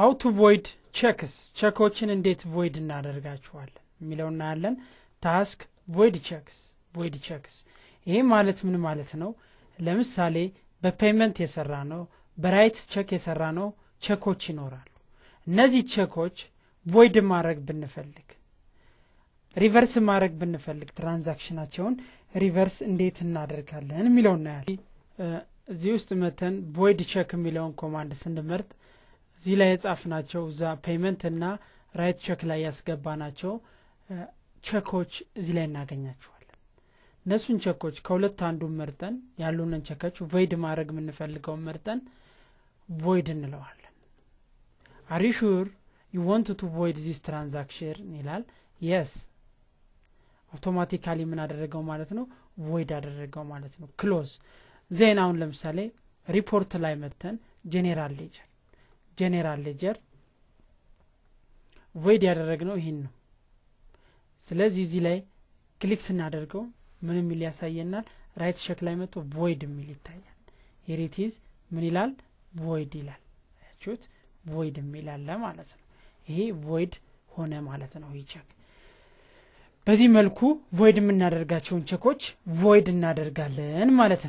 ሀው ቱ ቮይድ ቸክስ ቸኮችን እንዴት ቮይድ እናደርጋቸዋለን የሚለው እናያለን ታስክ ቮይድ ቼክስ ቮይድ ቼክስ ይህ ማለት ምን ማለት ነው ለምሳሌ በፔመንት የሰራ ነው በራይት ቸክ የሰራ ነው ቼኮች ይኖራሉ እነዚህ ቸኮች ቮይድ ማድረግ ብንፈልግ ሪቨርስ ማድረግ ብንፈልግ ትራንዛክሽናቸውን ሪቨርስ እንዴት እናደርጋለን የሚለው እናያለን እዚህ ውስጥ መተን ቮይድ ቼክ የሚለውን ኮማንድ ስንመርጥ እዚህ ላይ የጻፍ ናቸው እዛ ፔመንት ና ራይት ቸክ ላይ ያስገባ ናቸው ቸኮች እዚህ ላይ እናገኛቸዋለን። እነሱን ቸኮች ከሁለት አንዱ መርጠን ያሉንን ቸኮች ቮይድ ማድረግ የምንፈልገውን መርጠን ቮይድ እንለዋለን። አሪሹር ዩ ወንት ቱ ቮይድ ዚስ ትራንዛክሽን ይላል። የስ አውቶማቲካሊ ምን አደረገው ማለት ነው? ቮይድ አደረገው ማለት ነው። ክሎዝ ዜናውን ለምሳሌ ሪፖርት ላይ መተን ጄኔራል ሌጀር ጄኔራል ሌጀር ቮይድ ያደረግነው ይህን ነው። ስለዚህ እዚህ ላይ ክሊክ ስናደርገው ምን የሚል ያሳየናል? ራይት ሸክ ላይ መጥቶ ቮይድ የሚል ይታያል። ሄሪቲዝ ምን ይላል? ቮይድ ይላል። ያችሁት ቮይድ የሚል አለ ማለት ነው። ይሄ ቮይድ ሆነ ማለት ነው። ይህ ቸክ በዚህ መልኩ ቮይድ የምናደርጋቸውን ቸኮች ቮይድ እናደርጋለን ማለት ነው።